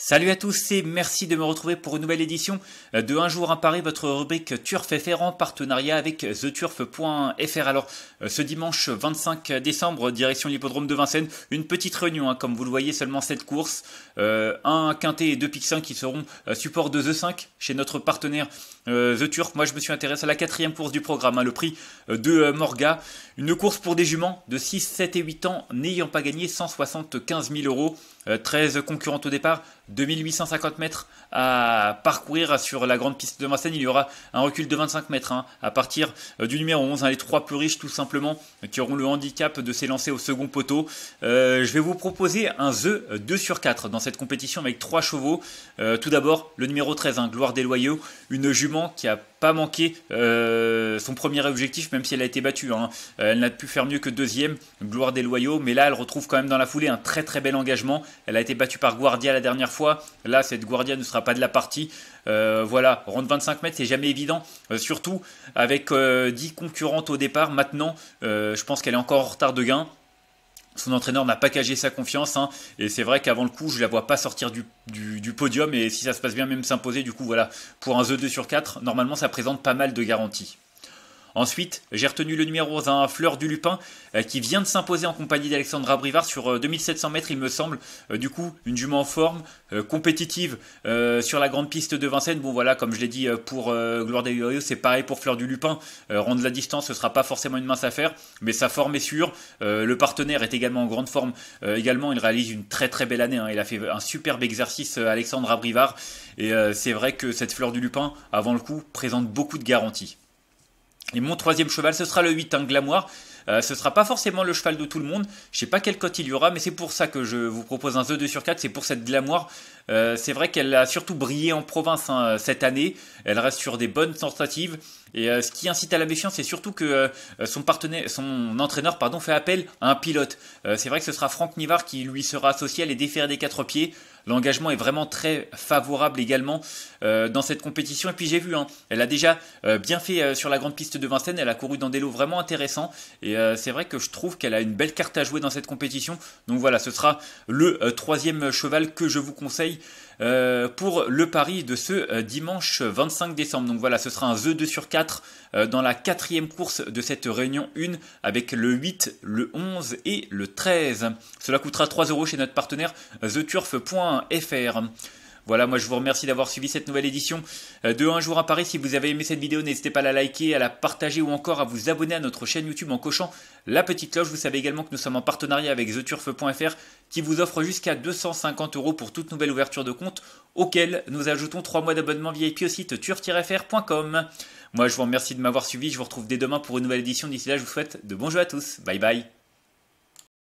Salut à tous et merci de me retrouver pour une nouvelle édition de Un jour à Paris, votre rubrique Turf FR en partenariat avec theturf.fr. Alors euh, ce dimanche 25 décembre, direction l'hippodrome de Vincennes, une petite réunion, hein, comme vous le voyez, seulement cette courses, euh, un quintet et deux Pixins qui seront euh, support de The 5 chez notre partenaire euh, The Turf. Moi je me suis intéressé à la quatrième course du programme, hein, le prix de Morga, une course pour des juments de 6, 7 et 8 ans n'ayant pas gagné 175 000 euros. 13 euh, concurrentes au départ, 2850 mètres à parcourir sur la grande piste de Vincennes. Il y aura un recul de 25 mètres hein, à partir euh, du numéro 11. Hein, les trois plus riches, tout simplement, qui auront le handicap de s'élancer au second poteau. Euh, je vais vous proposer un The 2 sur 4 dans cette compétition avec trois chevaux. tout d'abord, le numéro 13, hein, Gloire des Loyaux, une jument qui a pas manqué euh, son premier objectif, même si elle a été battue. Hein. Euh, elle n'a pu faire mieux que deuxième, gloire des loyaux, mais là elle retrouve quand même dans la foulée un très très bel engagement. Elle a été battue par Guardia la dernière fois, là cette Guardia ne sera pas de la partie. Euh, voilà, rendre 25 mètres, c'est jamais évident, surtout avec 10 concurrentes au départ. Maintenant, je pense qu'elle est encore en retard de gain son entraîneur n'a pas cagé sa confiance. Hein. et c'est vrai qu'avant le coup, je la vois pas sortir du, podium. Et si ça se passe bien, même s'imposer. Du coup, voilà, pour un The 2 sur 4, normalement, ça présente pas mal de garanties. Ensuite, j'ai retenu le numéro 1, Fleur du Lupin, euh, qui vient de s'imposer en compagnie d'Alexandra Brivard sur 2700 euh, mètres, il me semble. Euh, du coup, une jument en forme, compétitive sur la grande piste de Vincennes. Bon, voilà, comme je l'ai dit pour Gloire des c'est pareil pour Fleur du Lupin. Rendre la distance, ce ne sera pas forcément une mince affaire, mais sa forme est sûre. Le partenaire est également en grande forme. Également, il réalise une très très belle année. Hein. Il a fait un superbe exercice, Alexandra Brivard. Et c'est vrai que cette Fleur du Lupin, avant le coup, présente beaucoup de garanties. Et mon troisième cheval, ce sera le 8, un hein, Glamoire. Euh, ce sera pas forcément le cheval de tout le monde. Je sais pas quel cote il y aura, mais c'est pour ça que je vous propose un The 2 sur 4. C'est pour cette glamoire euh, c'est vrai qu'elle a surtout brillé en province hein, euh, cette année. Elle reste sur des bonnes tentatives. Et euh, ce qui incite à la méfiance, c'est surtout que son, partenaire, son entraîneur pardon, fait appel à un pilote. c'est vrai que ce sera Franck Nivard qui lui sera associé à les défaire des quatre pieds. L'engagement est vraiment très favorable également dans cette compétition. Et puis j'ai vu, hein, elle a déjà bien fait sur la grande piste de Vincennes. Elle a couru dans des lots vraiment intéressants. Et c'est vrai que je trouve qu'elle a une belle carte à jouer dans cette compétition. Donc voilà, ce sera le troisième cheval que je vous conseille euh, pour le pari de ce euh, dimanche 25 euh, décembre. Donc voilà, ce sera un The 2 sur 4 dans la quatrième course de cette réunion 1 avec le 8, le 11 et le 13. Cela coûtera 3 euros chez notre partenaire theturf.fr. Voilà, moi je vous remercie d'avoir suivi cette nouvelle édition euh, de Un jour à Paris. Si vous avez aimé cette vidéo, n'hésitez pas à la liker, à la partager ou encore à vous abonner à notre chaîne YouTube en cochant la petite cloche. Vous savez également que nous sommes en partenariat avec theturf.fr qui vous offre jusqu'à 250 euros pour toute nouvelle ouverture de compte auquel nous ajoutons 3 mois d'abonnement VIP au site turf-fr.com. Moi je vous remercie de m'avoir suivi, je vous retrouve dès demain pour une nouvelle édition. D'ici là, je vous souhaite de bons jeux à tous. Bye bye.